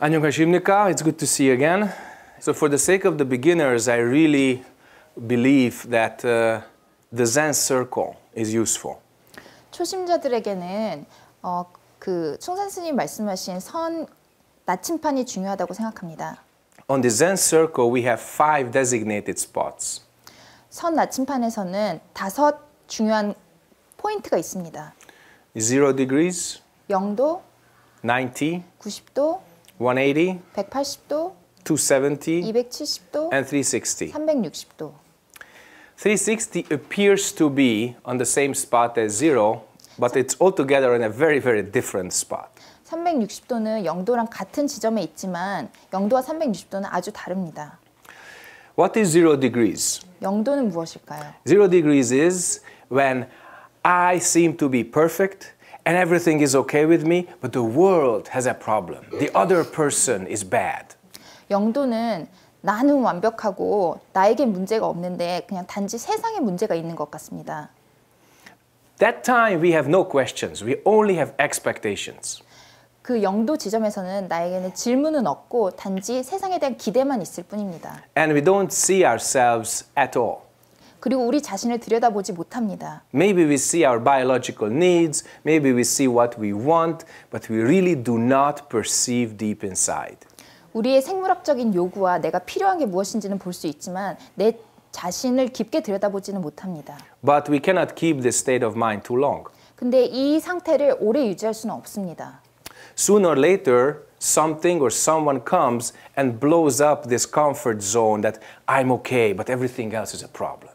안녕하십니까? It's good to see you again. So for the sake of the beginners, I really believe that uh, the Zen circle is useful. 초심자들에게는 어, 그 충산 말씀하신 선 나침판이 중요하다고 생각합니다. On the Zen circle, we have five designated spots. 선 나침판에서는 다섯 중요한 포인트가 있습니다. 0 degrees, 0도, 90, 90도, 180, 180도, 270, 270도, and 360. 360도. 360 appears to be on the same spot as zero, but it's altogether in a very, very different spot. 360도는 0도랑 같은 지점에 있지만 0도와 360도는 아주 다릅니다. What is zero degrees? 0도는 무엇일까요? Zero degrees is when I seem to be perfect and everything is okay with me, but the world has a problem. The other person is bad. 영도는 나는 완벽하고 나에게 문제가 없는데 그냥 단지 세상에 문제가 있는 것 같습니다. That time we have no questions. We only have expectations. 그 영도 지점에서는 나에게는 질문은 없고 단지 세상에 대한 기대만 있을 뿐입니다. And we don't see ourselves at all. 그리고 우리 자신을 들여다보지 못합니다. Maybe we see our biological needs, maybe we see what we want, but we really do not perceive deep inside. 우리의 생물학적인 요구와 내가 필요한 게 무엇인지는 볼 수 있지만 내 자신을 깊게 들여다보지는 못합니다. But we cannot keep this state of mind too long. 근데 이 상태를 오래 유지할 수는 없습니다. Sooner or later, something or someone comes and blows up this comfort zone that I'm okay, but everything else is a problem.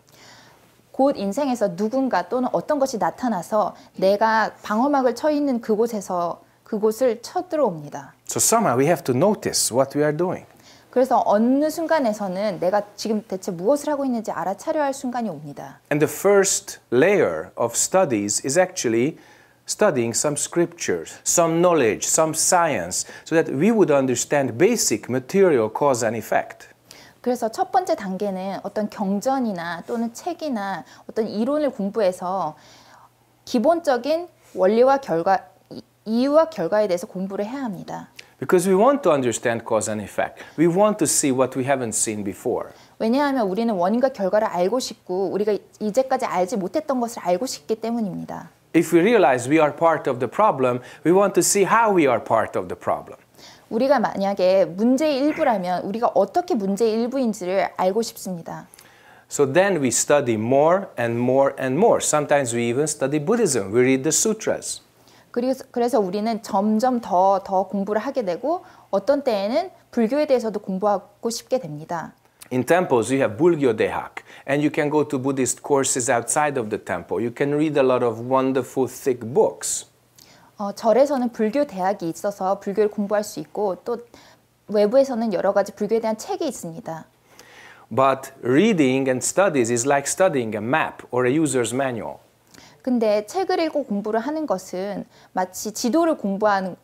곧 인생에서 누군가 또는 어떤 것이 나타나서 내가 방어막을 쳐 있는 그곳에서 그곳을 쳐들어옵니다. So somehow we have to notice what we are doing. 그래서 어느 순간에서는 내가 지금 대체 무엇을 하고 있는지 알아차려야 할 순간이 옵니다. And the first layer of studies is actually studying some scriptures, some knowledge, some science, so that we would understand basic material cause and effect. 그래서 첫 번째 단계는 어떤 경전이나 또는 책이나 어떤 이론을 공부해서 기본적인 원리와 결과, 이유와 결과에 대해서 공부를 해야 합니다. Because we want to understand cause and effect. We want to see what we haven't seen before. 왜냐하면 우리는 원인과 결과를 알고 싶고 우리가 이제까지 알지 못했던 것을 알고 싶기 때문입니다. If we realize we are part of the problem, we want to see how we are part of the problem. 우리가 만약에 문제의 일부라면 우리가 어떻게 문제의 일부인지를 알고 싶습니다. So then we study more and more and more. Sometimes we even study Buddhism. We read the sutras. 그래서, 그래서 우리는 점점 더 더 공부를 하게 되고 어떤 때에는 불교에 대해서도 공부하고 싶게 됩니다. In temples, you have Bulgyo Dehak, and you can go to Buddhist courses outside of the temple. You can read a lot of wonderful thick books. 어, 절에서는 불교 대학이 있어서 불교를 공부할 수 있고 또 외부에서는 여러 가지 불교에 대한 책이 있습니다. But reading and studies is like studying a map or a user's manual. 근데 책을 읽고 공부를 하는 것은 마치 지도를 공부하는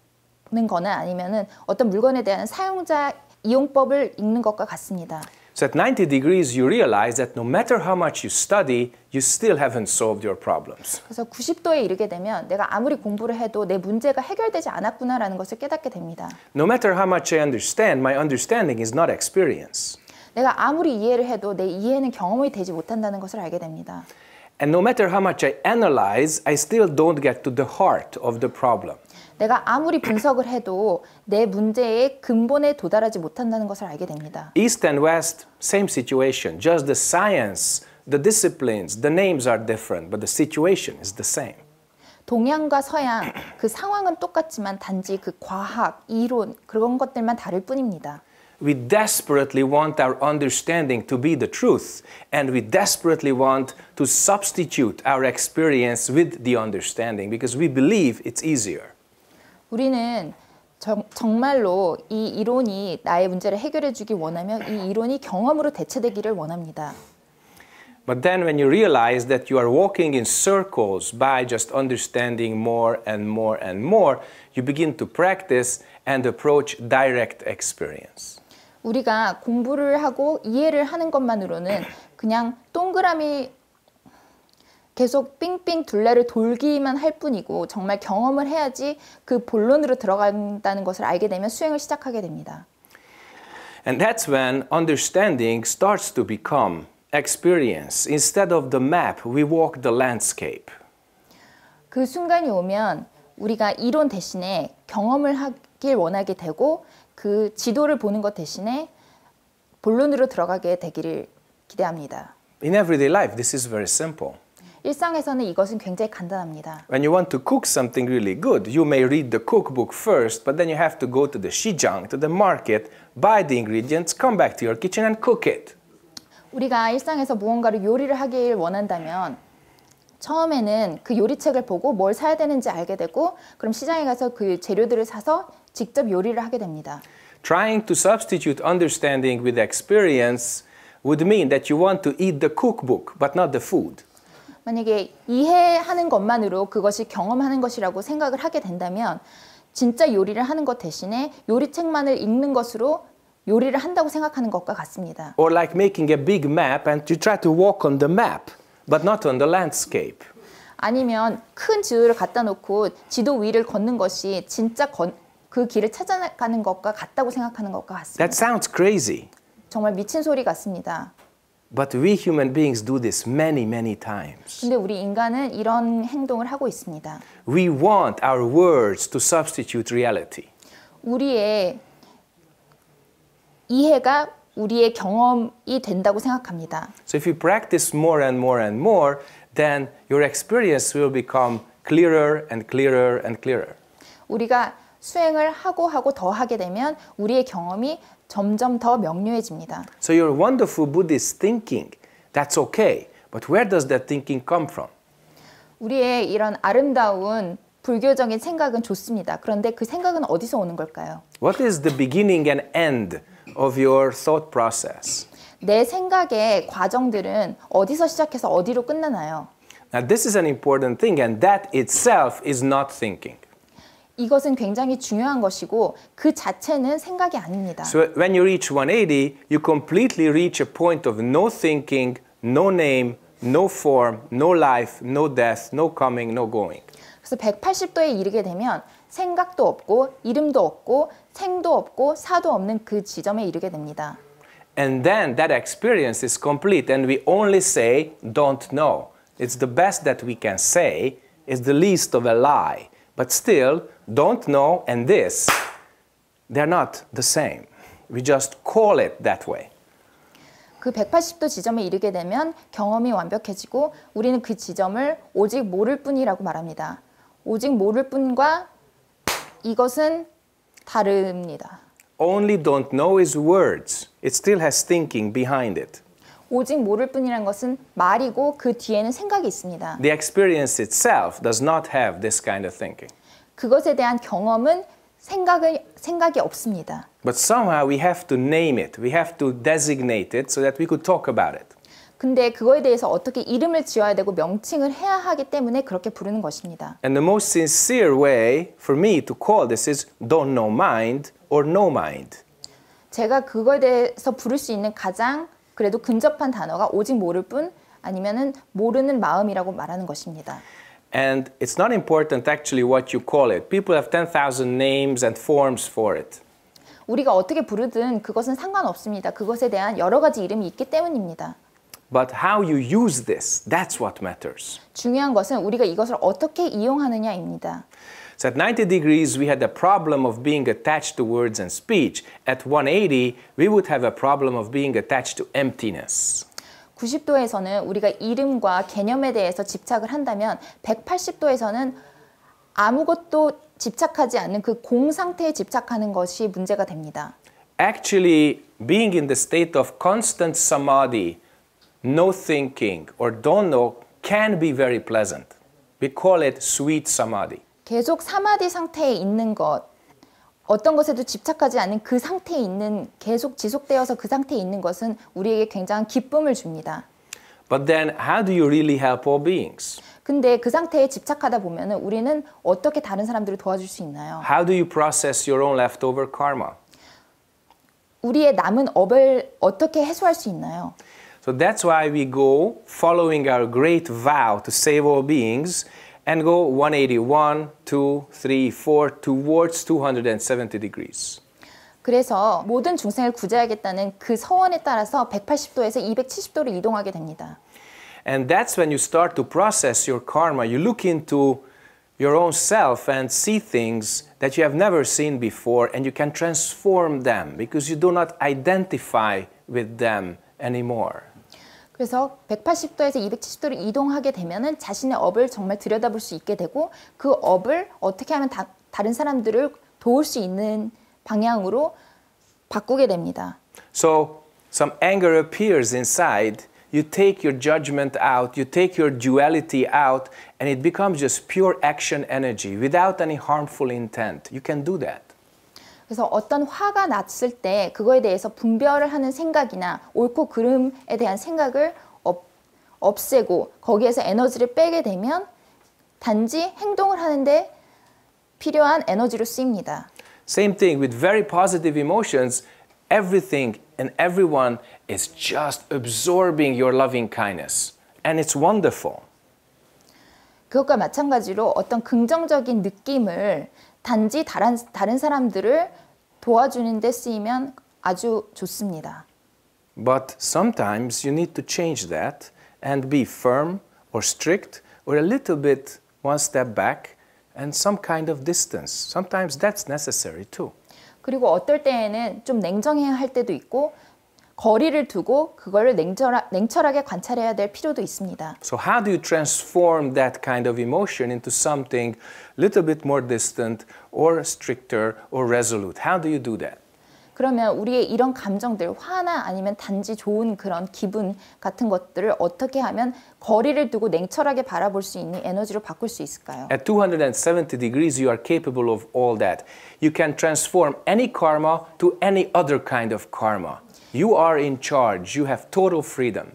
거는 아니면은 어떤 물건에 대한 사용자 이용법을 읽는 것과 같습니다. So at 90 degrees, you realize that no matter how much you study, you still haven't solved your problems. 그래서 90도에 이르게 되면 내가 아무리 공부를 해도 내 문제가 해결되지 않았구나라는 것을 깨닫게 됩니다. No matter how much I understand, my understanding is not experience. 내가 아무리 이해를 해도 내 이해는 경험이 되지 못한다는 것을 알게 됩니다. And no matter how much I analyze, I still don't get to the heart of the problem. 내가 아무리 분석을 해도 내 문제의 근본에 도달하지 못한다는 것을 알게 됩니다. East and West, same situation. Just the science, the disciplines, the names are different, but the situation is the same. 동양과 서양 그 상황은 똑같지만 단지 그 과학, 이론 그런 것들만 다를 뿐입니다. We desperately want our understanding to be the truth and we desperately want to substitute our experience with the understanding because we believe it's easier. 우리는 정, 정말로 이 이론이 나의 문제를 해결해 주길 원하며 이 이론이 경험으로 대체되기를 원합니다. But then when you realize that you are walking in circles by just understanding more and more and more, you begin to practice and approach direct experience. 우리가 공부를 하고 이해를 하는 것만으로는 그냥 동그라미 계속 삥삥 둘레를 돌기만 할 뿐이고 정말 경험을 해야지 그 본론으로 들어간다는 것을 알게 되면 수행을 시작하게 됩니다. And that's when understanding starts to become experience instead of the map we walk the landscape. 그 순간이 오면 우리가 이론 대신에 경험을 하길 원하게 되고 그 지도를 보는 것 대신에 본론으로 들어가게 되기를 기대합니다. In everyday life this is very simple. 일상에서는 이것은 굉장히 간단합니다. When you want to cook something really good, you may read the cookbook first, but then you have to go to the Shijang, to the market, buy the ingredients, come back to your kitchen and cook it. 우리가 일상에서 무언가를 요리를 하길 원한다면 처음에는 그 요리책을 보고 뭘 사야 되는지 알게 되고 그럼 시장에 가서 그 재료들을 사서 직접 요리를 하게 됩니다. Trying to substitute understanding with experience would mean that you want to eat the cookbook but not the food. 만약에 이해하는 것만으로 그것이 경험하는 것이라고 생각을 하게 된다면 진짜 요리를 하는 것 대신에 요리책만을 읽는 것으로 요리를 한다고 생각하는 것과 같습니다. Or like making a big map and you try to walk on the map but not on the landscape. 아니면 큰 지도를 갖다 놓고 지도 위를 걷는 것이 진짜 건, 그 길을 찾아가는 것과 같다고 생각하는 것과 같습니다. That sounds crazy. 정말 미친 소리 같습니다. But we human beings do this many, many times. 근데 우리 인간은 이런 행동을 하고 있습니다. We want our words to substitute reality. 우리의 이해가 우리의 경험이 된다고 생각합니다. So if you practice more and more and more, then your experience will become clearer and clearer and clearer. 우리가 수행을 하고 하고 더 하게 되면 우리의 경험이 점점 더 명료해집니다. So your wonderful Buddhist thinking, that's okay. But where does that thinking come from? 우리의 이런 아름다운 불교적인 생각은 좋습니다. 그런데 그 생각은 어디서 오는 걸까요? What is the beginning and end of your thought process? 내 생각의 과정들은 어디서 시작해서 어디로 끝나나요? Now this is an important thing and that itself is not thinking. 이것은 굉장히 중요한 것이고 그 자체는 생각이 아닙니다. So when you reach 180, you completely reach a point of no thinking, no name, no form, no life, no death, no coming, no going. 그래서 180도에 이르게 되면 생각도 없고 이름도 없고 생도 없고 사도 없는 그 지점에 이르게 됩니다. And then that experience is complete and we only say don't know. It's the best that we can say. It's the least of a lie. but still don't know and this, they're not the same. We just call it that way. 그 180도 지점에 이르게 되면 경험이 완벽해지고 우리는 그 지점을 오직 모를 뿐이라고 말합니다. 오직 모를 뿐과 이것은 다릅니다. Only don't know is words. It still has thinking behind it. 오직 모를 뿐이란 것은 말이고 그 뒤에는 생각이 있습니다. The experience itself does not have this kind of thinking. 그것에 대한 경험은 생각을 생각이 없습니다. But somehow we have to name it. We have to designate it so that we could talk about it. 근데 그거에 대해서 어떻게 이름을 지어야 되고 명칭을 해야 하기 때문에 그렇게 부르는 것입니다. And the most sincere way for me to call this is don't know mind or no mind. 제가 그거에 대해서 부를 수 있는 가장 그래도 근접한 단어가 오직 모를 뿐 아니면은 모르는 마음이라고 말하는 것입니다. And it's not important actually what you call it. People have 10,000 names and forms for it. 우리가 어떻게 부르든 그것은 상관없습니다. 그것에 대한 여러 가지 이름이 있기 때문입니다. But how you use this, that's what matters. 중요한 것은 우리가 이것을 어떻게 이용하느냐입니다. So at 90 degrees, we had a problem of being attached to words and speech. At 180, we would have a problem of being attached to emptiness. 90도에서는 우리가 이름과 개념에 대해서 집착을 한다면 180도에서는 아무것도 집착하지 않는 그 공 상태에 집착하는 것이 문제가 됩니다. Actually, being in the state of constant samadhi, no thinking or don't know can be very pleasant. We call it sweet samadhi. 계속 사마디 상태에 있는 것 어떤 것에도 집착하지 않는 그 상태에 있는 계속 지속되어서 그 상태에 있는 것은 우리에게 굉장한 기쁨을 줍니다. But then how do you really help all beings? 근데 그 상태에 집착하다 보면은 우리는 어떻게 다른 사람들을 도와줄 수 있나요? How do you process your own leftover karma? 우리의 남은 업을 어떻게 해소할 수 있나요? So that's why we go following our great vow to save all beings and go 181, 2, 3, 4 towards 270 degrees. 그래서 모든 중생을 구제하겠다는 그 서원에 따라서 180도에서 270도로 이동하게 됩니다. And that's when you start to process your karma. You look into your own self and see things that you have never seen before and you can transform them because you do not identify with them anymore. 그래서 180도에서 270도로 이동하게 되면은 자신의 업을 정말 들여다볼 수 있게 되고 그 업을 어떻게 하면 다, 다른 사람들을 도울 수 있는 방향으로 바꾸게 됩니다. So some anger appears inside. You take your judgment out, you take your duality out, and it becomes just pure action energy without any harmful intent. You can do that. 그래서 어떤 화가 났을 때 그거에 대해서 분별을 하는 생각이나 옳고 그름에 대한 생각을 없, 없애고 거기에서 에너지를 빼게 되면 단지 행동을 하는데 필요한 에너지로 쓰입니다. Same thing with very positive emotions. Everything and everyone is just absorbing your loving kindness. And it's wonderful. 그것과 마찬가지로 어떤 긍정적인 느낌을 단지 다른, 다른 사람들을 도와주는 데 쓰이면 아주 좋습니다. But sometimes you need to change that and be firm or strict or a little bit one step back and some kind of distance. Sometimes that's necessary too. 그리고 어떨 때에는 좀 냉정해야 할 때도 있고 거리를 두고 그걸 냉철하, 냉철하게 관찰해야 될 필요도 있습니다. So how do you transform that kind of emotion into something little bit more distant or stricter or resolute? How do you do that? 그러면 우리의 이런 감정들, 화나 아니면 단지 좋은 그런 기분 같은 것들을 어떻게 하면 거리를 두고 냉철하게 바라볼 수 있는 에너지로 바꿀 수 있을까요? At 270 degrees you are capable of all that. You can transform any karma to any other kind of karma. You are in charge. You have total freedom.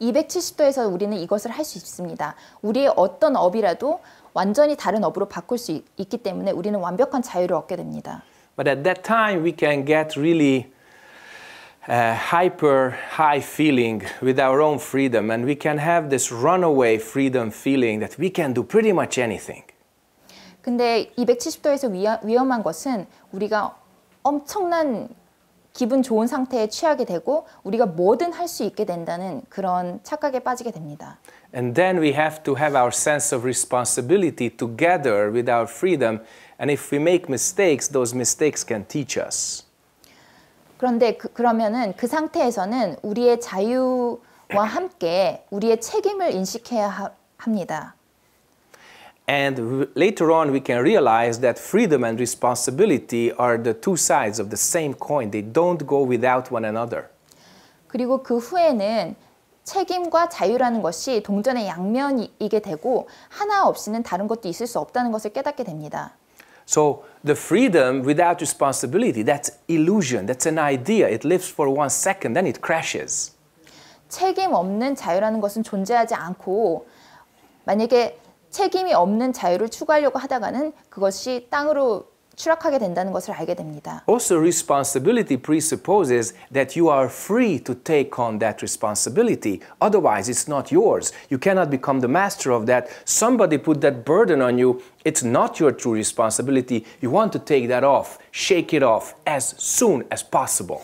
270도에서 우리는 이것을 할 있습니다. 우리의 어떤 업이라도 완전히 다른 업으로 바꿀 수 있, 있기 때문에 우리는 완벽한 자유를 얻게 됩니다. But at that time we can get really uh, hyper high feeling with our own freedom and we can have this runaway freedom feeling that we can do pretty much anything. 근데 270도에서 위험한 것은 우리가 엄청난 기분 좋은 상태에 취하게 되고 우리가 뭐든 할 수 있게 된다는 그런 착각에 빠지게 됩니다. And then we have to have our sense of responsibility together with our freedom and if we make mistakes those mistakes can teach us. 그런데 그, 그러면은 그 상태에서는 우리의 자유와 함께 우리의 책임을 인식해야 하, 합니다. And later on, we can realize that freedom and responsibility are the two sides of the same coin. They don't go without one another. 그리고 그 후에는 책임과 자유라는 것이 동전의 양면이게 되고 하나 없이는 다른 것도 있을 수 없다는 것을 깨닫게 됩니다. So the freedom without responsibility, that's illusion, that's an idea. It lives for one second, then it crashes. 책임 없는 자유라는 것은 존재하지 않고 만약에 책임이 없는 자유를 추구하려고 하다가는 그것이 땅으로 추락하게 된다는 것을 알게 됩니다. Also responsibility presupposes that you are free to take on that responsibility. Otherwise it's not yours. You cannot become the master of that. Somebody put that burden on you. It's not your true responsibility. You want to take that off. Shake it off as soon as possible.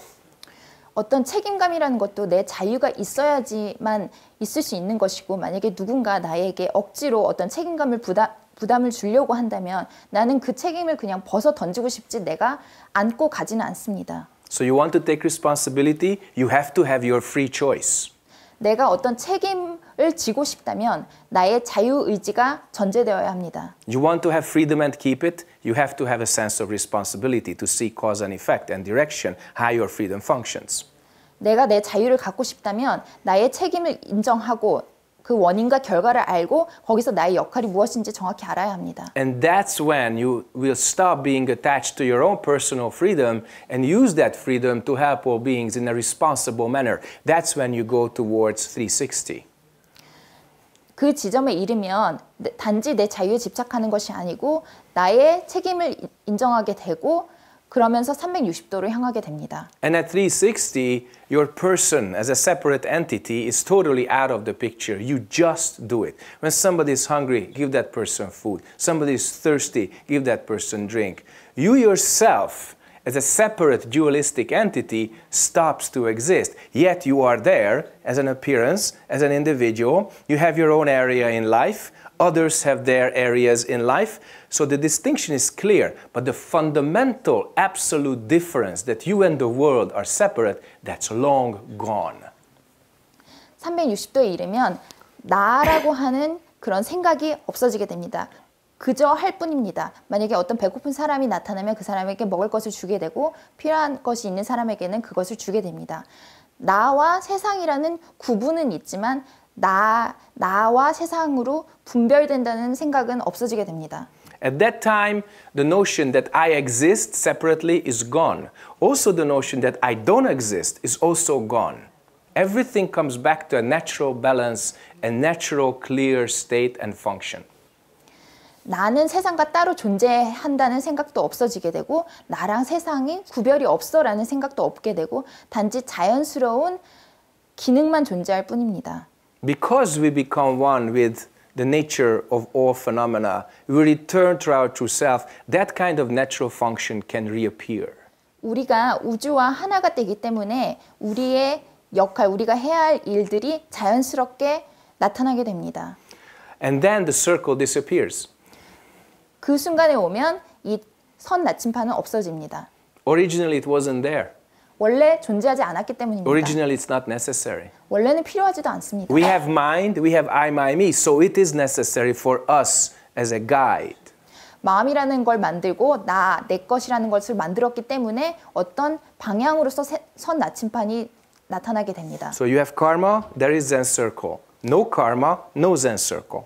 어떤 책임감이라는 것도 내 자유가 있어야지만 있을 수 있는 것이고 만약에 누군가 나에게 억지로 어떤 책임감을 부담 부담을 주려고 한다면 나는 그 책임을 그냥 벗어 던지고 싶지 내가 안고 가지는 않습니다. So you want to take responsibility, you have to have your free choice. 내가 어떤 책임 을 지고 싶다면 나의 자유 의지가 전제되어야 합니다. You want to have freedom and keep it, you have to have a sense of responsibility to see cause and effect and direction how your freedom functions. 내가 내 자유를 갖고 싶다면 나의 책임을 인정하고 그 원인과 결과를 알고 거기서 나의 역할이 무엇인지 정확히 알아야 합니다. And that's when you will stop being attached to your own personal freedom and use that freedom to help all beings in a responsible manner. That's when you go towards 360. 그 지점에 이르면 단지 내 자유에 집착하는 것이 아니고 나의 책임을 인정하게 되고 그러면서 360도로 향하게 됩니다. And at 360, your person as a separate entity is totally out of the picture. You just do it. When somebody is hungry, give that person food. Somebody is thirsty, give that person drink. You yourself as a separate dualistic entity stops to exist. Yet you are there as an appearance, as an individual. You have your own area in life. Others have their areas in life. So the distinction is clear. But the fundamental absolute difference that you and the world are separate, that's long gone. 360도에 이르면 나라고 하는 그런 생각이 없어지게 됩니다. 그저 할 뿐입니다. 만약에 어떤 배고픈 사람이 나타나면 그 사람에게 먹을 것을 주게 되고 필요한 것이 있는 사람에게는 그것을 주게 됩니다. 나와 세상이라는 구분은 있지만 나, 나와 세상으로 분별된다는 생각은 없어지게 됩니다. At that time, the notion that I exist separately is gone. Also, the notion that I don't exist is also gone. Everything comes back to a natural balance, a natural, clear state and function. 나는 세상과 따로 존재한다는 생각도 없어지게 되고 나랑 세상이 구별이 없어라는 생각도 없게 되고 단지 자연스러운 기능만 존재할 뿐입니다. Because we become one with the nature of all phenomena, we return to our true self. That kind of natural function can reappear. 우리가 우주와 하나가 되기 때문에 우리의 역할, 우리가 해야 할 일들이 자연스럽게 나타나게 됩니다. And then the circle disappears. 그 순간에 오면 이 선 나침판은 없어집니다. Originally it wasn't there. 원래 존재하지 않았기 때문입니다. Originally it's not necessary. 원래는 필요하지도 않습니다. We have mind, we have I, my, me, so it is necessary for us as a guide. 마음이라는 걸 만들고 나, 내 것이라는 것을 만들었기 때문에 어떤 방향으로서 선 나침판이 나타나게 됩니다. So you have karma, there is Zen circle. No karma, no Zen circle.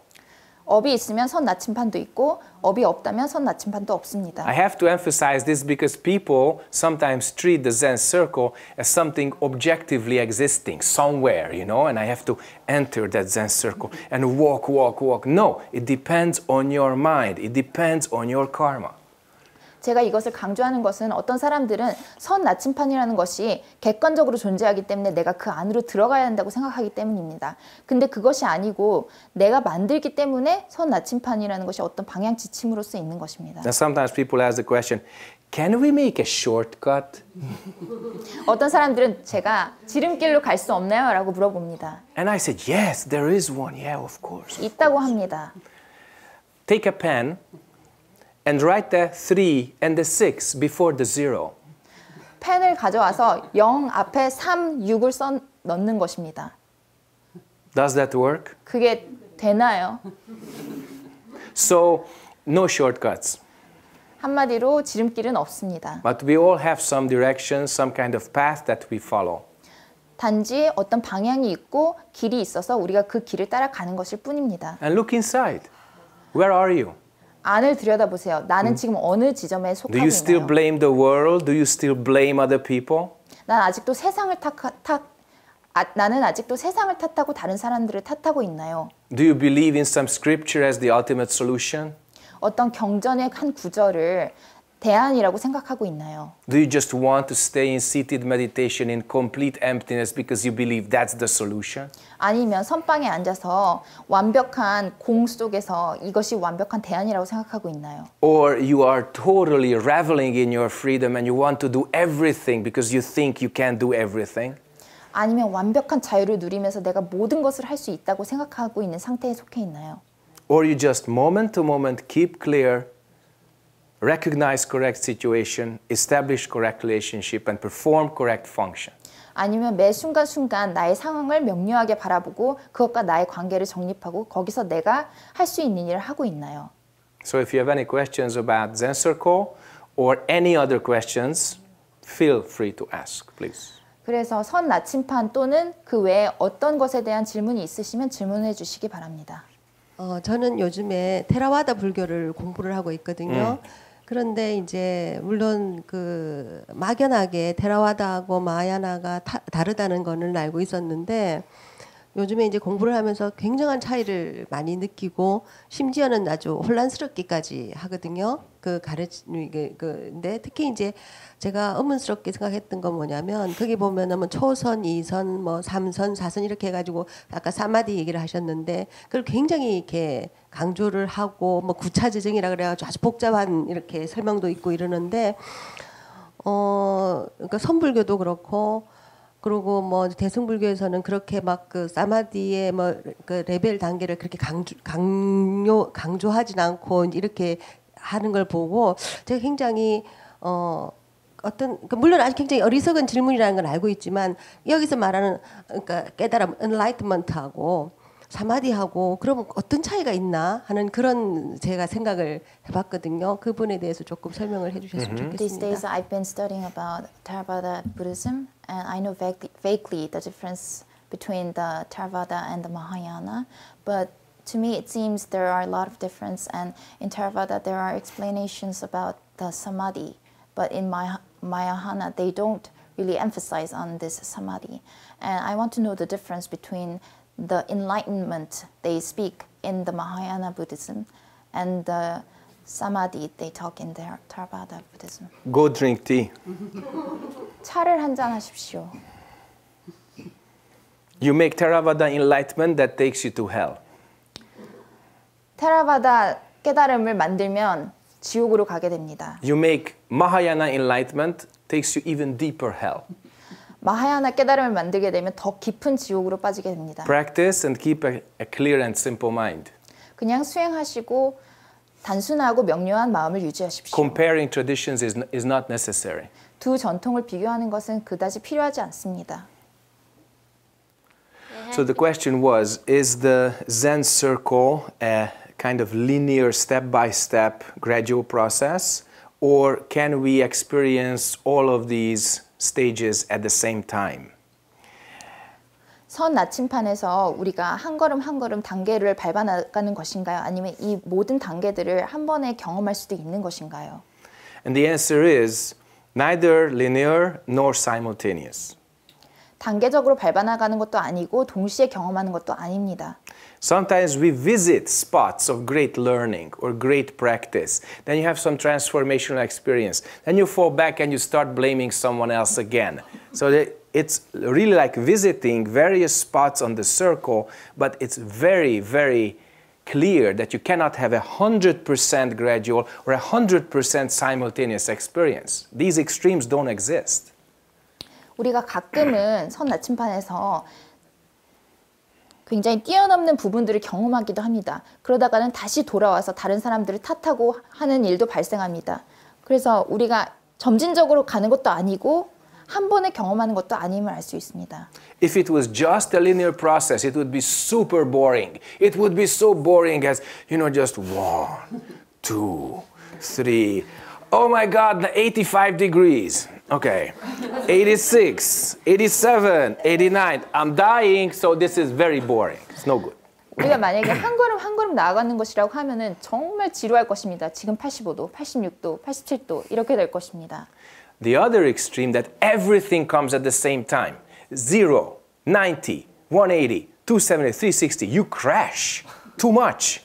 업이 있으면 선 나침판도 있고 업이 없다면 선 나침반도 없습니다. I have to emphasize this because people sometimes treat the Zen circle as something objectively existing somewhere, you know, and I have to enter that Zen circle and walk, walk, walk. No, it depends on your mind, it depends on your karma. 제가 이것을 강조하는 것은 어떤 사람들은 선 나침판이라는 것이 객관적으로 존재하기 때문에 내가 그 안으로 들어가야 한다고 생각하기 때문입니다. 근데 그것이 아니고 내가 만들기 때문에 선 나침판이라는 것이 어떤 방향 지침으로서 있는 것입니다. Now sometimes people ask the question, Can we make a shortcut? 어떤 사람들은 제가 지름길로 갈 수 없나요? 라고 물어봅니다. And I said, yes, there is one. Yeah, of course. 있다고 합니다. Take a pen. and write the 3 and the 6 before the 0. 펜을 가져와서 0 앞에 3, 6을 써 넣는 것입니다. Does that work? 그게 되나요? So, no shortcuts. 한마디로 지름길은 없습니다. But we all have some directions, some kind of path that we follow. 단지 어떤 방향이 있고 길이 있어서 우리가 그 길을 따라가는 것일 뿐입니다. And look inside. Where are you? 안을 들여다보세요. 나는 지금 어느 지점에 속하고 있나요? Do you still blame the world? Do you still blame other people? 난 아직도 세상을 탓, 탓 아, 나는 아직도 세상을 탓하고 다른 사람들을 탓하고 있나요? Do you believe in some scripture as the ultimate solution? 어떤 경전의 한 구절을 대안이라고 생각하고 있나요? Do you just want to stay in seated meditation in complete emptiness because you believe that's the solution? 아니면 선방에 앉아서 완벽한 공 속에서 이것이 완벽한 대안이라고 생각하고 있나요? Or you are totally reveling in your freedom and you want to do everything because you think you can do everything? 아니면 완벽한 자유를 누리면서 내가 모든 것을 할 수 있다고 생각하고 있는 상태에 속해 있나요? Or you just moment to moment keep clear recognize correct situation, establish correct relationship, and perform correct function. 아니면 매 순간순간 나의 상황을 명료하게 바라보고 그것과 나의 관계를 정립하고 거기서 내가 할 수 있는 일을 하고 있나요? So if you have any questions about Zen Circle or any other questions, feel free to ask, please. 그래서 선 나침판 또는 그 외에 어떤 것에 대한 질문이 있으시면 질문해 주시기 바랍니다. 어, 저는 요즘에 테라와다 불교를 공부를 하고 있거든요. 음. 그런데 이제 물론 그 막연하게 데라와다하고 마야나가 타, 다르다는 거는 알고 있었는데 요즘에 이제 공부를 하면서 굉장한 차이를 많이 느끼고 심지어는 아주 혼란스럽기까지 하거든요. 그 가르치 이게 그근데 특히 이제 제가 의문스럽게 생각했던 건 뭐냐면 거기 보면은 뭐 초선, 이선, 뭐 삼선, 사선 이렇게 해가지고 아까 사마디 얘기를 하셨는데 그걸 굉장히 이렇게 강조를 하고 뭐 구차 재정이라 그래가지고 아주 복잡한 이렇게 설명도 있고 이러는데 어 그러니까 선불교도 그렇고 그리고 뭐 대승불교에서는 그렇게 막 그 사마디의 뭐 그 레벨 단계를 그렇게 강조 강요 강조하진 않고 이렇게 하는 걸 보고 제가 굉장히 어 어떤 물론 아직 굉장히 어리석은 질문이라는 걸 알고 있지만 여기서 말하는 그러니까 깨달음 enlightenment하고 사마디하고 그러면 어떤 차이가 있나 하는 그런 제가 생각을 해봤거든요. 그분에 대해서 조금 설명을 해주셨으면 좋겠습니다. These days I've been studying about Theravada Buddhism and I know vaguely, vaguely the difference between the Theravada and the Mahayana, but to me, it seems there are a lot of difference, and in Theravada, there are explanations about the samadhi, but in my Mayahana, they don't really emphasize on this samadhi. And I want to know the difference between the enlightenment they speak in the Mahayana Buddhism and the samadhi they talk in their Theravada Buddhism. Go drink tea. 차를 한 잔 하십시오. You make Theravada enlightenment that takes you to hell. 테라바다 깨달음을 만들면 지옥으로 가게 됩니다. You make Mahayana enlightenment takes you even deeper hell. 마하야나 깨달음을 만들게 되면 더 깊은 지옥으로 빠지게 됩니다. Practice and keep a, a clear and simple mind. 그냥 수행하시고 단순하고 명료한 마음을 유지하십시오. Comparing traditions is, is not necessary. 두 전통을 비교하는 것은 그다지 필요하지 않습니다. So the question was, is the Zen circle a kind of linear step-by-step -step gradual process or can we experience all of these stages at the same time? 선 나침판에서 우리가 한 걸음 한 걸음 단계를 밟아 나가는 것인가요? 아니면 이 모든 단계들을 한 번에 경험할 수도 있는 것인가요? And the answer is neither linear nor simultaneous. 단계적으로 밟아 나가는 것도 아니고 동시에 경험하는 것도 아닙니다. Sometimes we visit spots of great learning or great practice. Then you have some transformational experience. Then you fall back and you start blaming someone else again. So it's really like visiting various spots on the circle, but it's very, very clear that you cannot have a 100% gradual or a 100% simultaneous experience. These extremes don't exist. 우리가 가끔은 선 나침반에서 굉장히 뛰어넘는 부분들을 경험하기도 합니다. 그러다가는 다시 돌아와서 다른 사람들을 탓하고 하는 일도 발생합니다. 그래서 우리가 점진적으로 가는 것도 아니고 한 번에 경험하는 것도 아님을 알 수 있습니다. If it was just a linear process, it would be super boring. It would be so boring as you know just one, two, three. oh my God, the 85 degrees. Okay, 86, 87, 89. I'm dying, so this is very boring. It's no good. 우리가 만약에 한 걸음 한 걸음 나아가는 것이라고 하면은 정말 지루할 것입니다. 지금 85도, 86도, 87도 이렇게 될 것입니다. The other extreme that everything comes at the same time. 0, 90, 180, 270, 360. You crash too much.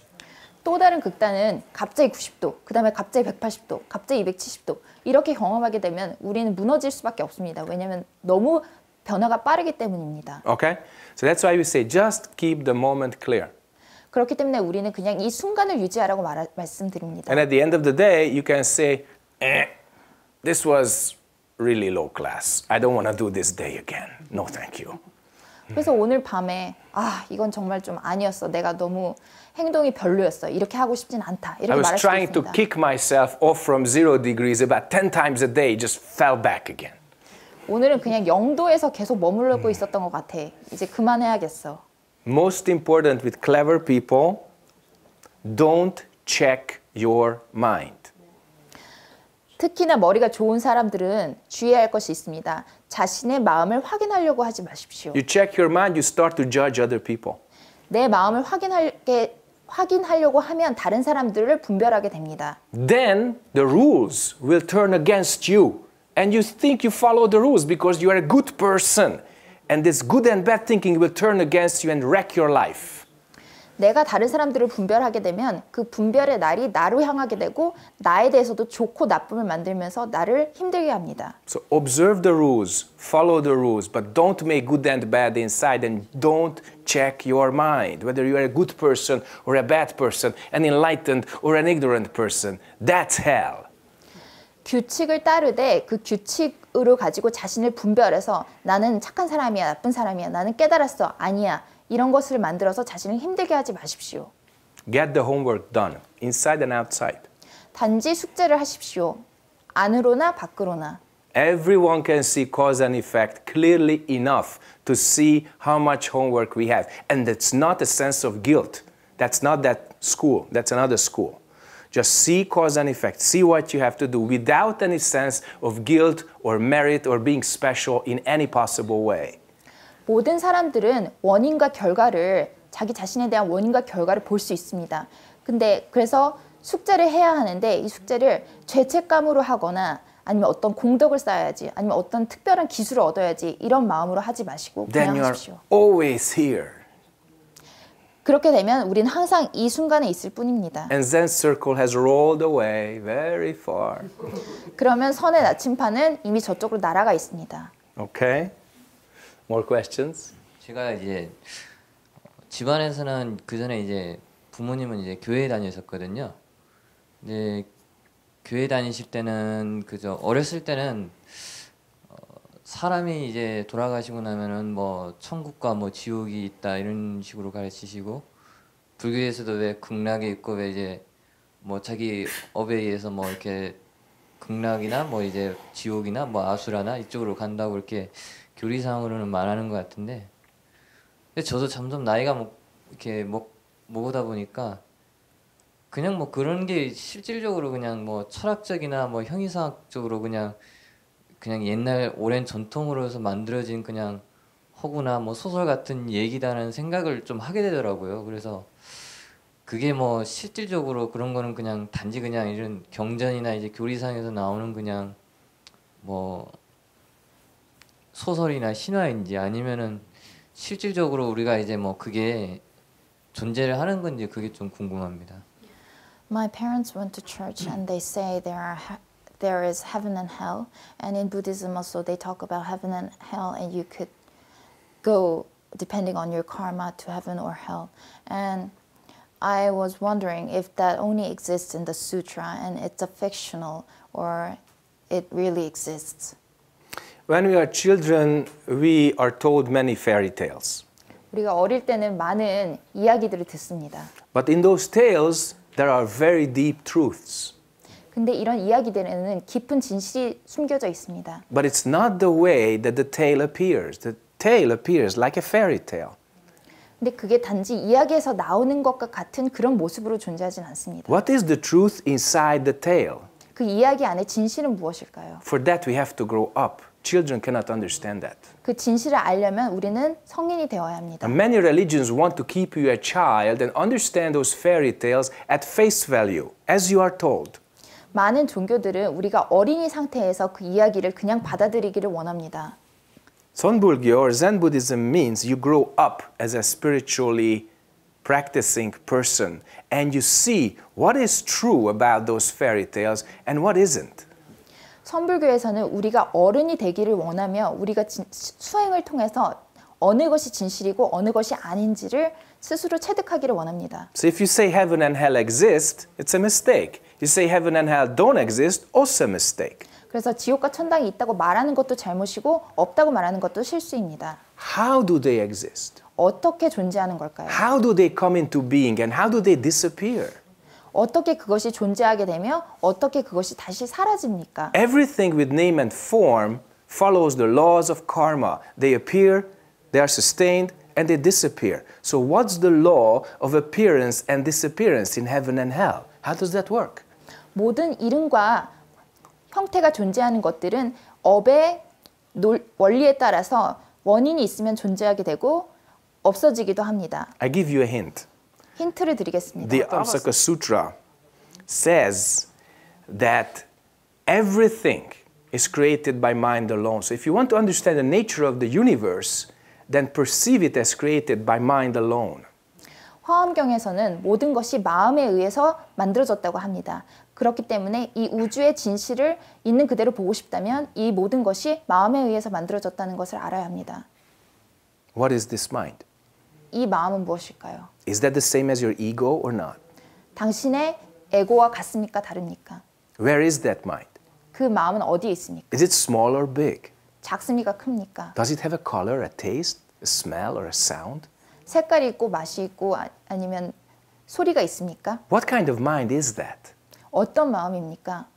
또 다른 극단은 갑자기 90도, 그 다음에 갑자기 180도, 갑자기 270도 이렇게 경험하게 되면 우리는 무너질 수밖에 없습니다. 왜냐하면 너무 변화가 빠르기 때문입니다. Okay, so that's why we say just keep the moment clear. 그렇기 때문에 우리는 그냥 이 순간을 유지하라고 말, 말씀드립니다. And at the end of the day, you can say, eh, this was really low class. I don't want to do this day again. No, thank you. 그래서 오늘 밤에 아 이건 정말 좀 아니었어. 내가 너무 행동이 별로였어. 이렇게 하고 싶진 않다. 이렇게 I was 말할 수 trying 있습니다. to kick myself off from zero degrees about 10 times a day. Just fell back again. 오늘은 그냥 영도에서 계속 머물러고 있었던 것 같아. 이제 그만해야겠어. Most important with clever people, don't check your mind. 특히나 머리가 좋은 사람들은 주의해야 할 것이 있습니다. 자신의 마음을 확인하려고 하지 마십시오. You check your mind, you start to judge other people. 내 마음을 확인하게 확인하려고 하면 다른 사람들을 분별하게 됩니다. Then the rules will turn against you and you think you follow the rules because you are a good person and this good and bad thinking will turn against you and wreck your life. 내가 다른 사람들을 분별하게 되면 그 분별의 날이 나로 향하게 되고 나에 대해서도 좋고 나쁨을 만들면서 나를 힘들게 합니다. So observe the rules, follow the rules, but don't make good and bad inside and don't check your mind whether you are a good person or a bad person, an enlightened or an ignorant person. That's hell. 규칙을 따르되 그 규칙으로 가지고 자신을 분별해서 나는 착한 사람이야, 나쁜 사람이야, 나는 깨달았어, 아니야. 이런 것을 만들어서 자신을 힘들게 하지 마십시오. Get the homework done inside and outside. 단지 숙제를 하십시오. 안으로나 밖으로나. Everyone can see cause and effect clearly enough to see how much homework we have. And it's not a sense of guilt. That's not that school, that's another school. Just see cause and effect, see what you have to do without any sense of guilt or merit or being special in any possible way. 모든 사람들은 원인과 결과를 자기 자신에 대한 원인과 결과를 볼 수 있습니다. 근데 그래서 숙제를 해야 하는데 이 숙제를 죄책감으로 하거나 아니면 어떤 공덕을 쌓아야지 아니면 어떤 특별한 기술을 얻어야지 이런 마음으로 하지 마시고 그냥 하십시오. always here. 그렇게 되면 우린 항상 이 순간에 있을 뿐입니다. And then circle has rolled away very far. 그러면 선의 나침판은 이미 저쪽으로 날아가 있습니다. Okay. More questions? 제가 이제 집안에서는 그 전에 이제 부모님은 이제 교회 다니셨거든요. 이제 교회 다니실 때는 그저 어렸을 때는 어, 사람이 이제 돌아가시고 나면은 뭐 천국과 뭐 지옥이 있다 이런 식으로 가르치시고 불교에서도 왜 극락이 있고 왜 이제 뭐 자기 업에 의해서 뭐 이렇게 극락이나 뭐 이제 지옥이나 뭐 아수라나 이쪽으로 간다고 이렇게 교리상으로는 말하는 것 같은데 근데 저도 점점 나이가 뭐 이렇게 먹, 먹다 보니까 그냥 뭐 그런 게 실질적으로 그냥 뭐 철학적이나 뭐 형이상학적으로 그냥 그냥 옛날 오랜 전통으로서 만들어진 그냥 허구나 뭐 소설 같은 얘기다라는 생각을 좀 하게 되더라고요. 그래서 그게 뭐 실질적으로 그런 거는 그냥 단지 그냥 이런 경전이나 이제 교리상에서 나오는 그냥 뭐 소설이나 신화인지 아니면은 실질적으로 우리가 이제 뭐 그게 존재를 하는 건지 그게 좀 궁금합니다. My parents went to church and they say there are there is heaven and hell and in Buddhism also they talk about heaven and hell and you could go depending on your karma to heaven or hell and I was wondering if that only exists in the sutra and it's a fictional or it really exists. When we are children, we are told many fairy tales. 우리가 어릴 때는 많은 이야기들을 듣습니다. But in those tales, there are very deep truths. 근데 이런 이야기들에는 깊은 진실이 숨겨져 있습니다. But it's not the way that the tale appears. The tale appears like a fairy tale. 근데 그게 단지 이야기에서 나오는 것과 같은 그런 모습으로 존재하진 않습니다. What is the truth inside the tale? 그 이야기 안에 진실은 무엇일까요? For that we have to grow up. Children cannot understand that. 그 진실을 알려면 우리는 성인이 되어야 합니다. And many religions want to keep you a child and understand those fairy tales at face value, as you are told. 많은 종교들은 우리가 어린이 상태에서 그 이야기를 그냥 받아들이기를 원합니다. 선불교 or Zen Buddhism means you grow up as a spiritually practicing person and you see what is true about those fairy tales and what isn't. 선불교에서는 우리가 어른이 되기를 원하며 우리가 진, 수행을 통해서 어느 것이 진실이고 어느 것이 아닌지를 스스로 체득하기를 원합니다. So if you say heaven and hell exist, it's a mistake. You say heaven and hell don't exist, also a mistake. 그래서 지옥과 천당이 있다고 말하는 것도 잘못이고 없다고 말하는 것도 실수입니다. How do they exist? 어떻게 존재하는 걸까요? How do they come into being and how do they disappear? 어떻게 그것이 존재하게 되며 어떻게 그것이 다시 사라집니까? Everything with name and form follows the laws of karma. They appear, they are sustained, and they disappear. So what's the law of appearance and disappearance in heaven and hell? How does that work? 모든 이름과 형태가 존재하는 것들은 업의 논, 원리에 따라서 원인이 있으면 존재하게 되고 없어지기도 합니다. I give you a hint. 힌트를 드리겠습니다. The Absaka Sutra says that everything is created by mind alone. So if you want to understand the nature of the universe, then perceive it as created by mind alone. 화엄경에서는 모든 것이 마음에 의해서 만들어졌다고 합니다. 그렇기 때문에 이 우주의 진실을 있는 그대로 보고 싶다면 이 모든 것이 마음에 의해서 만들어졌다는 것을 알아야 합니다. What is this mind? 이 마음은 무엇일까요? Is that the same as your ego or not? 당신의 에고와 같습니까? 다릅니까? Where is that mind? 그 마음은 어디에 있습니까? Is it small or big? 작습니까? 큽니까? Does it have a color, a taste, a smell or a sound? 색깔이 있고 맛이 있고 아, 아니면 소리가 있습니까? What kind of mind is that? 어떤 마음입니까?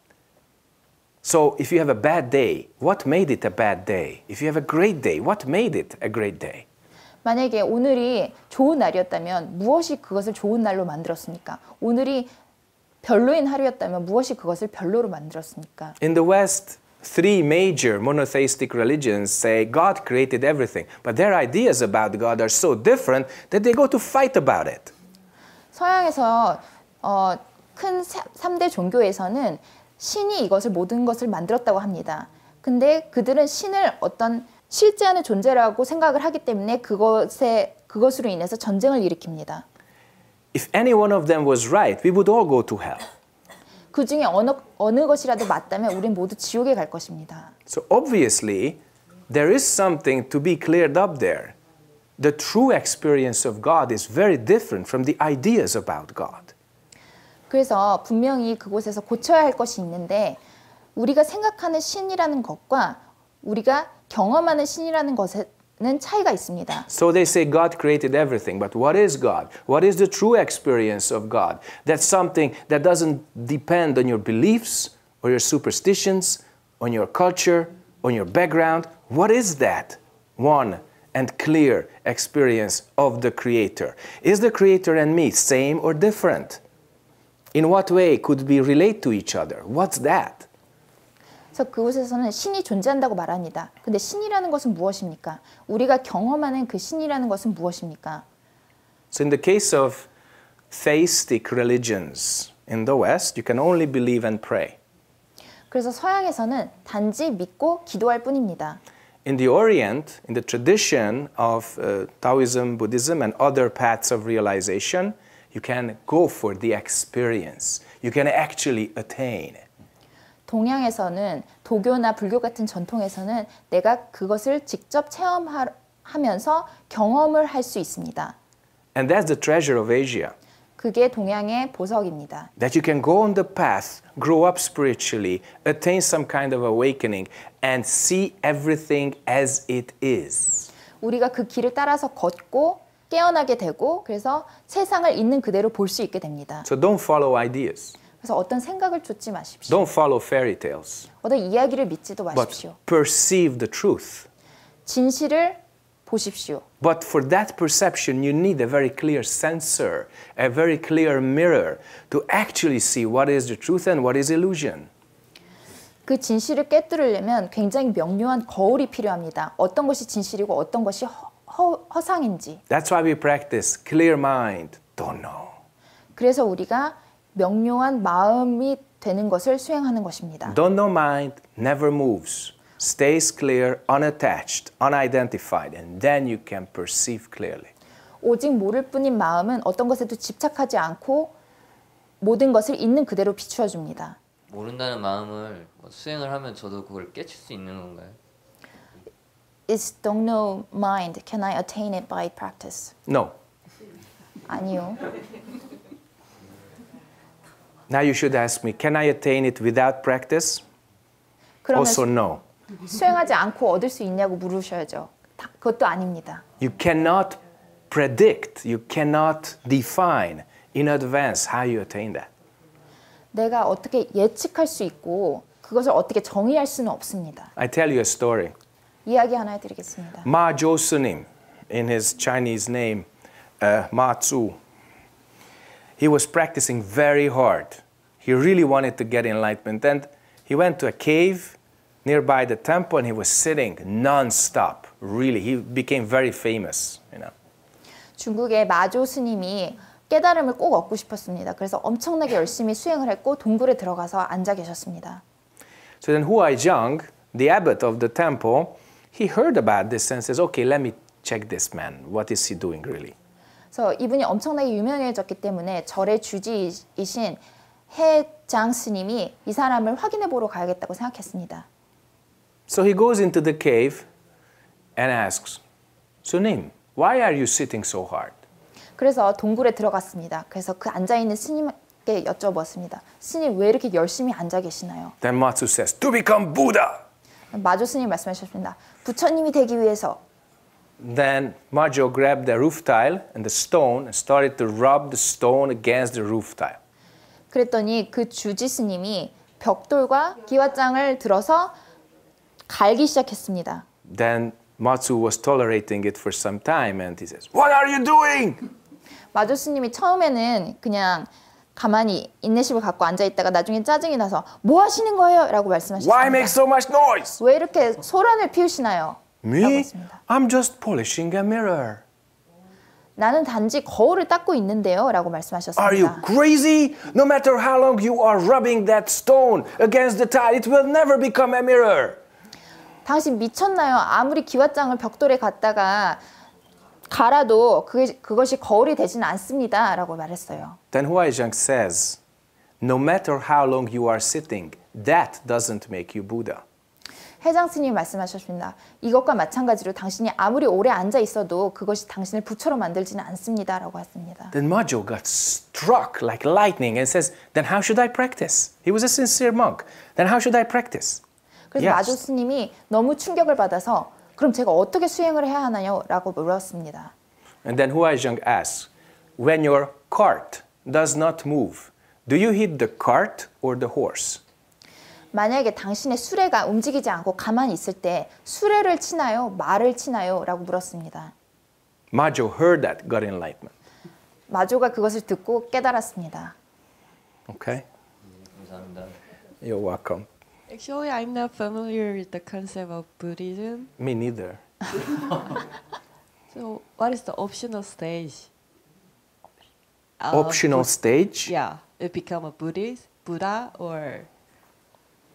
So if you have a bad day, what made it a bad day? If you have a great day, what made it a great day? 만약에 오늘이 좋은 날이었다면 무엇이 그것을 좋은 날로 만들었습니까? 오늘이 별로인 하루였다면 무엇이 그것을 별로로 만들었습니까? In the West, three major monotheistic religions say God created everything, but their ideas about God are so different that they go to fight about it. 서양에서 어, 큰 3대 종교에서는 신이 이것을 모든 것을 만들었다고 합니다. 근데 그들은 신을 어떤 실제 안의 존재라고 생각을 하기 때문에 그것에 그것으로 인해서 전쟁을 일으킵니다. If any one of them was right, we would all go to hell. 그 중에 어느 어느 것이라도 맞다면 우린 모두 지옥에 갈 것입니다. So obviously there is something to be cleared up there. The true experience of God is very different from the ideas about God. 그래서 분명히 그곳에서 고쳐야 할 것이 있는데 우리가 생각하는 신이라는 것과 우리가 경험하는 신이라는 것에 So they say God created everything, but what is God? What is the true experience of God? That's something that doesn't depend on your beliefs or your superstitions, on your culture, on your background. What is that one and clear experience of the Creator? Is the Creator and me same or different? In what way could we relate to each other? What's that? 그래서 그곳에서는 신이 존재한다고 말합니다. 근데 신이라는 것은 무엇입니까? 우리가 경험하는 그 신이라는 것은 무엇입니까? So in the case of theistic religions in the West, you can only believe and pray. 그래서 서양에서는 단지 믿고 기도할 뿐입니다. In the Orient, in the tradition of uh, Taoism, Buddhism, and other paths of realization, you can go for the experience. You can actually attain it. 동양에서는 도교나 불교 같은 전통에서는 내가 그것을 직접 체험하면서 경험을 할 수 있습니다. And that's the treasure of Asia. 그게 동양의 보석입니다. That you can go on the path, grow up spiritually, attain some kind of awakening and see everything as it is. 우리가 그 길을 따라서 걷고 깨어나게 되고 그래서 세상을 있는 그대로 볼 수 있게 됩니다. So don't follow ideas. 그래서 어떤 생각을 쫓지 마십시오. Don't follow fairy tales. 어떤 이야기를 믿지도 마십시오. But perceive the truth. 진실을 보십시오. But for that perception, you need a very clear sensor, a very clear mirror to actually see what is the truth and what is illusion. 그 진실을 깨뜨리려면 굉장히 명료한 거울이 필요합니다. 어떤 것이 진실이고 어떤 것이 허, 허, 허상인지. That's why we practice clear mind, don't know. 그래서 우리가 명료한 마음이 되는 것을 수행하는 것입니다. Don't know mind never moves. Stays clear, unattached, unidentified, and then you can perceive clearly. 오직 모를 뿐인 마음은 어떤 것에도 집착하지 않고 모든 것을 있는 그대로 비추어 줍니다. 모른다는 마음을 수행을 하면 저도 그걸 깨칠 수 있는 건가요? It's don't know mind. Can I attain it by practice? No. 아니요. Now you should ask me, can I attain it without practice? 그러면 Also no. 수행하지 않고 얻을 수 있냐고 물으셔야죠. 다- 그것도 아닙니다. You cannot predict, you cannot define in advance how you attain that. 내가 어떻게 예측할 수 있고 그것을 어떻게 정의할 수는 없습니다. I tell you a story. 이야기 하나 해드리겠습니다. Ma Jo Sunim, in his Chinese name, uh, Ma Tzu, he was practicing very hard. He really wanted to get enlightenment. And he went to a cave nearby the temple and he was sitting non-stop. Really, he became very famous, you know. 중국의 마조 스님이 깨달음을 꼭 얻고 싶었습니다. 그래서 엄청나게 열심히 수행을 했고 동굴에 들어가서 앉아 계셨습니다. So then Huaizhang, the abbot of the temple, he heard about this and says, "Okay, let me check this man. What is he doing really?" 그래서 이분이 엄청나게 유명해졌기 때문에 절의 주지이신 해장 스님이 이 사람을 확인해 보러 가야겠다고 생각했습니다. So he goes into the cave and asks, 스님, why are you sitting so hard? 그래서 동굴에 들어갔습니다. 그래서 그 앉아 있는 스님께 여쭤보았습니다. 스님 왜 이렇게 열심히 앉아 계시나요? Then Matsu says, to become Buddha. 마조 스님 말씀하셨습니다. 부처님이 되기 위해서. then Maggio grabbed the roof tile and the stone and started to rub the stone against the roof tile. 그랬더니 그 주지 스님이 벽돌과 기와장을 들어서 갈기 시작했습니다. Then Matsu was tolerating it for some time and he says, "What are you doing?" 마조 스님이 처음에는 그냥 가만히 인내심을 갖고 앉아 있다가 나중에 짜증이 나서 뭐 하시는 거예요?라고 말씀하셨습니다. Why make so much noise? 왜 이렇게 소란을 피우시나요? Me? i I'm just polishing a mirror. 나는 단지 거울을 닦고 있는데요.라고 말씀하셨습니다. Are you crazy? No matter how long you are rubbing that stone against the tile, it will never become a mirror. 당신 미쳤나요? 아무리 기와장을 벽돌에 갖다가 갈아도 그게, 그것이 거울이 되진 않습니다.라고 말했어요. Then Huai Zhang says, No matter how long you are sitting, that doesn't make you Buddha. 회장 스님이 말씀하셨습니다. 이것과 마찬가지로 당신이 아무리 오래 앉아 있어도 그것이 당신을 부처로 만들지는 않습니다라고 했습니다. Then Majo got struck like lightning and says, "Then how should I practice?" He was a sincere monk. Then how should I practice? 그래서 yes. 마조 스님이 너무 충격을 받아서 그럼 제가 어떻게 수행을 해야 하나요라고 물었습니다. And then Huaizhang asks, "When your cart does not move, do you hit the cart or the horse?" 만약에 당신의 수레가 움직이지 않고 가만히 있을 때 수레를 치나요? 말을 치나요? 라고 물었습니다. Majo heard that, got enlightenment. 마조가 그것을 듣고 깨달았습니다. Okay. 감사합니다. You're welcome. Actually, I'm not familiar with the concept of Buddhism. Me neither. so, what is the optional stage? Optional uh, stage? Yeah, it become a Buddhist, Buddha, or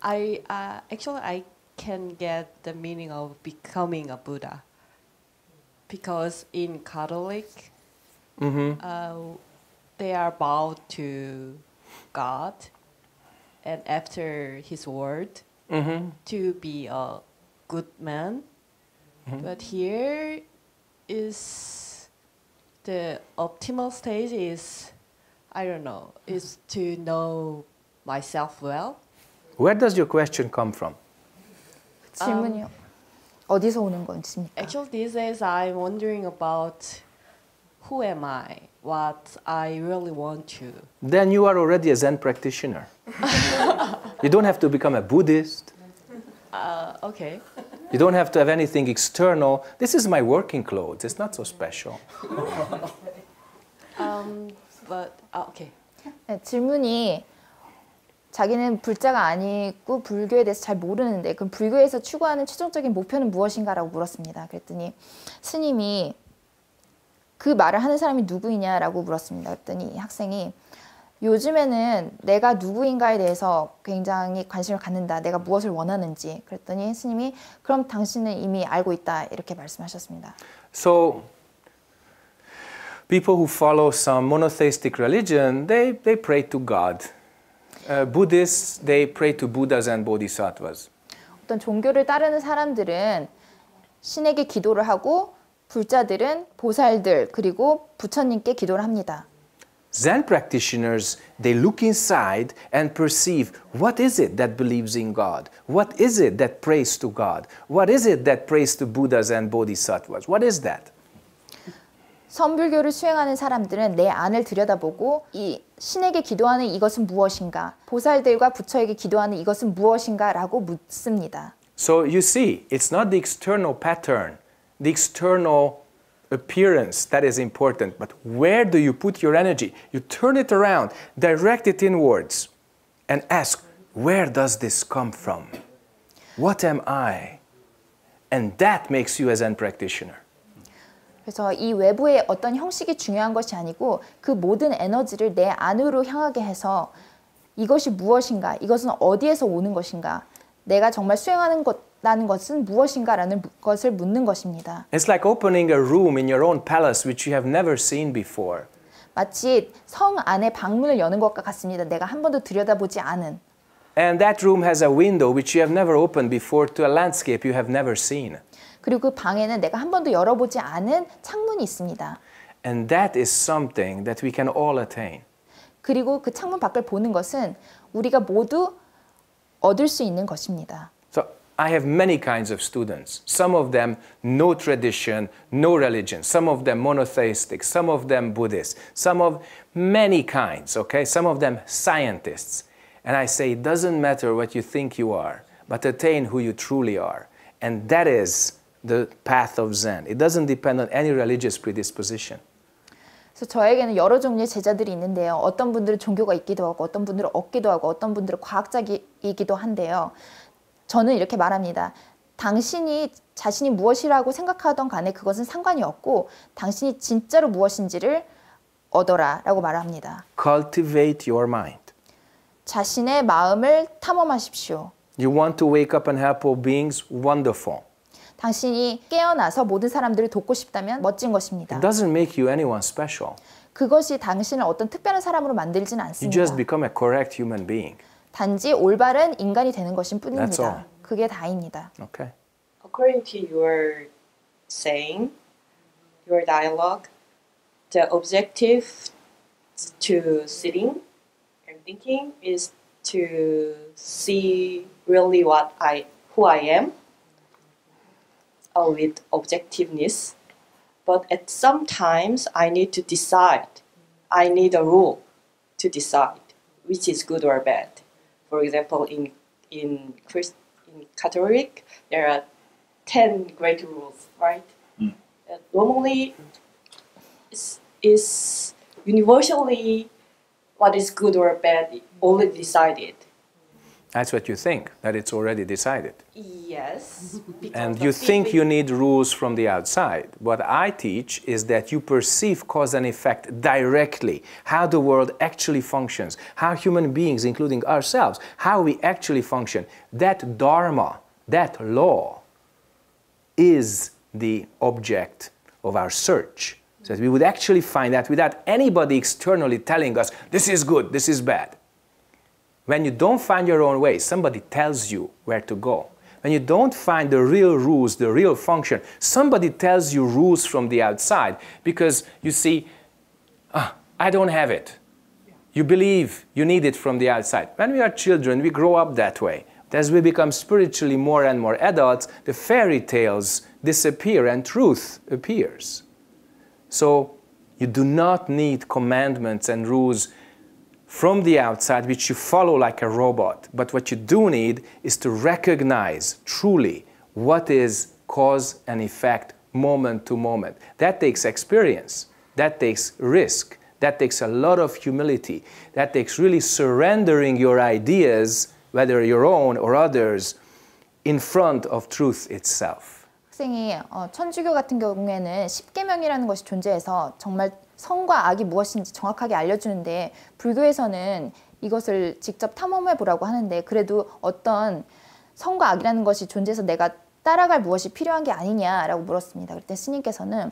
I uh, actually I can get the meaning of becoming a Buddha because in Catholic, mm-hmm. uh, they are bound to God, and after His word, mm-hmm. to be a good man. Mm-hmm. But here is the optimal stage is I don't know is to know myself well where does your question come from? 질문이요. 어디서 오는 건지입니까? Actually, these days I'm wondering about who am I, what I really want to. Then you are already a Zen practitioner. you don't have to become a Buddhist. Uh, okay. You don't have to have anything external. This is my working clothes. It's not so special. um, but uh, okay. 네, 질문이 자기는 불자가 아니고 불교에 대해서 잘 모르는데 그럼 불교에서 추구하는 최종적인 목표는 무엇인가라고 물었습니다. 그랬더니 스님이 그 말을 하는 사람이 누구이냐라고 물었습니다. 그랬더니 학생이 요즘에는 내가 누구인가에 대해서 굉장히 관심을 갖는다. 내가 무엇을 원하는지. 그랬더니 스님이 그럼 당신은 이미 알고 있다. 이렇게 말씀하셨습니다. So people who follow some monotheistic religion, they they pray to God. Uh, Buddhists they pray to Buddhas and Bodhisattvas. 어떤 종교를 따르는 사람들은 신에게 기도를 하고 불자들은 보살들 그리고 부처님께 기도를 합니다. Zen practitioners they look inside and perceive what is it that believes in God? What is it that prays to God? What is it that prays to Buddhas and Bodhisattvas? What is that? 선불교를 수행하는 사람들은 내 안을 들여다보고 이 신에게 기도하는 이것은 무엇인가, 보살들과 부처에게 기도하는 이것은 무엇인가라고 묻습니다. So you see, it's not the external pattern, the external appearance that is important, but where do you put your energy? You turn it around, direct it inwards, and ask, where does this come from? What am I? And that makes you a Zen practitioner. 그래서 이 외부의 어떤 형식이 중요한 것이 아니고 그 모든 에너지를 내 안으로 향하게 해서 이것이 무엇인가, 이것은 어디에서 오는 것인가, 내가 정말 수행하는 것 라는 것은 무엇인가라는 것을 묻는 것입니다. It's like opening a room in your own palace which you have never seen before. 마치 성 안에 방문을 여는 것과 같습니다. 내가 한 번도 들여다보지 않은. And that room has a window which you have never opened before to a landscape you have never seen. 그리고 그 방에는 내가 한 번도 열어보지 않은 창문이 있습니다. And that is something that we can all attain. 그리고 그 창문 밖을 보는 것은 우리가 모두 얻을 수 있는 것입니다. So I have many kinds of students. Some of them no tradition, no religion. Some of them monotheistic, some of them Buddhist, some of many kinds, okay? Some of them scientists. And I say it doesn't matter what you think you are, but attain who you truly are. And that is the path of Zen. It doesn't depend on any religious predisposition. 그래서 저에게는 여러 종류의 제자들이 있는데요. 어떤 분들은 종교가 있기도 하고 어떤 분들은 없기도 하고 어떤 분들은 과학자이기도 한데요. 저는 이렇게 말합니다. 당신이 자신이 무엇이라고 생각하던 간에 그것은 상관이 없고 당신이 진짜로 무엇인지를 얻어라라고 말합니다. Cultivate your mind. 자신의 마음을 탐험하십시오. You want to wake up and help all beings? Wonderful. 당신이 깨어나서 모든 사람들을 돕고 싶다면 멋진 것입니다. It doesn't make you anyone special. 그것이 당신을 어떤 특별한 사람으로 만들진 않습니다. You just become a correct human being. 단지 올바른 인간이 되는 것인 뿐입니다. 그게 다입니다. Okay. According to your saying, your dialogue, the objective to sitting and thinking is to see really what I who I am uh, with objectiveness, but at some times I need to decide. I need a rule to decide which is good or bad. For example, in in Christ, in Catholic, there are ten great rules, right? Mm. Uh, normally, is is universally what is good or bad already decided. That's what you think, that it's already decided. Yes. And you think you need rules from the outside. What I teach is that you perceive cause and effect directly, how the world actually functions, how human beings, including ourselves, how we actually function. That dharma, that law, is the object of our search. So that we would actually find that without anybody externally telling us, this is good, this is bad. When you don't find your own way, somebody tells you where to go. When you don't find the real rules, the real function, somebody tells you rules from the outside because you see, ah, I don't have it. You believe you need it from the outside. When we are children, we grow up that way. As we become spiritually more and more adults, the fairy tales disappear and truth appears. So you do not need commandments and rules from the outside, which you follow like a robot. But what you do need is to recognize truly what is cause and effect moment to moment. That takes experience, that takes risk, that takes a lot of humility, that takes really surrendering your ideas, whether your own or others, in front of truth itself. 학생이 어, 천주교 같은 경우에는 십계명이라는 것이 존재해서 정말 성과 악이 무엇인지 정확하게 알려주는데 불교에서는 이것을 직접 탐험해 보라고 하는데 그래도 어떤 성과 악이라는 것이 존재해서 내가 따라갈 무엇이 필요한 게 아니냐라고 물었습니다. 그때 스님께서는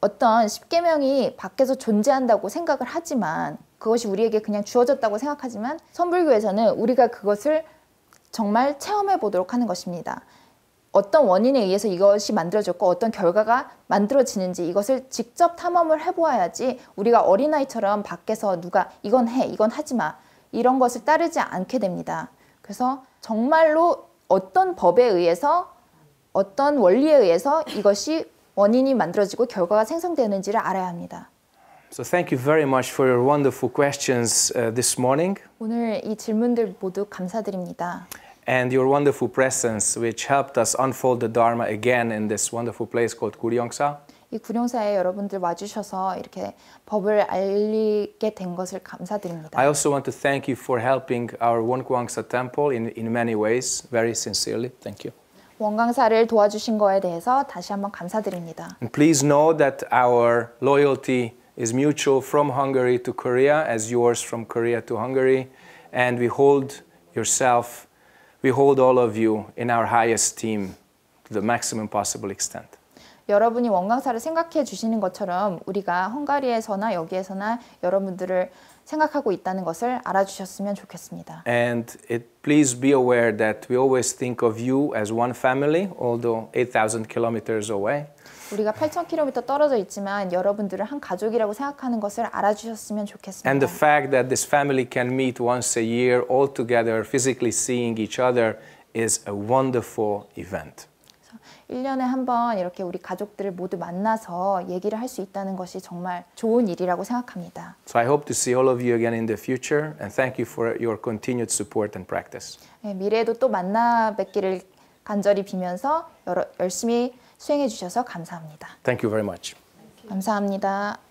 어떤 십계명이 밖에서 존재한다고 생각을 하지만 그것이 우리에게 그냥 주어졌다고 생각하지만 선불교에서는 우리가 그것을 정말 체험해 보도록 하는 것입니다. 어떤 원인에 의해서 이것이 만들어졌고 어떤 결과가 만들어지는지 이것을 직접 탐험을 해보아야지 우리가 어린아이처럼 밖에서 누가 이건 해, 이건 하지 마 이런 것을 따르지 않게 됩니다. 그래서 정말로 어떤 법에 의해서 어떤 원리에 의해서 이것이 원인이 만들어지고 결과가 생성되는지를 알아야 합니다. So thank you very much for your wonderful questions uh, this morning. 오늘 이 질문들 모두 감사드립니다. and your wonderful presence, which helped us unfold the Dharma again in this wonderful place called 구룡사. 이 구룡사에 여러분들 와주셔서 이렇게 법을 알리게 된 것을 감사드립니다. I also want to thank you for helping our Wonkwangsa temple in in many ways, very sincerely. Thank you. 원광사를 도와주신 거에 대해서 다시 한번 감사드립니다. And please know that our loyalty is mutual from Hungary to Korea as yours from Korea to Hungary and we hold yourself we hold all of you in our high esteem to the maximum possible extent. 여러분이 생각해 주시는 것처럼 우리가 헝가리에서나 여기에서나 여러분들을 생각하고 있다는 것을 알아주셨으면 좋겠습니다. And it please be aware that we always think of you as one family, although 8,000 kilometers away. 우리가 8,000km 떨어져 있지만 여러분들을 한 가족이라고 생각하는 것을 알아주셨으면 좋겠습니다. And the fact that this family can meet once a year all together physically seeing each other is a wonderful event. 1년에 한 번 이렇게 우리 가족들을 모두 만나서 얘기를 할 수 있다는 것이 정말 좋은 일이라고 생각합니다. So I hope to see all of you again in the future and thank you for your continued support and practice. 네, 미래에도 또 만나 뵙기를 간절히 비면서 여러, 열심히 수행해 주셔서 감사합니다. Thank you very much. 감사합니다.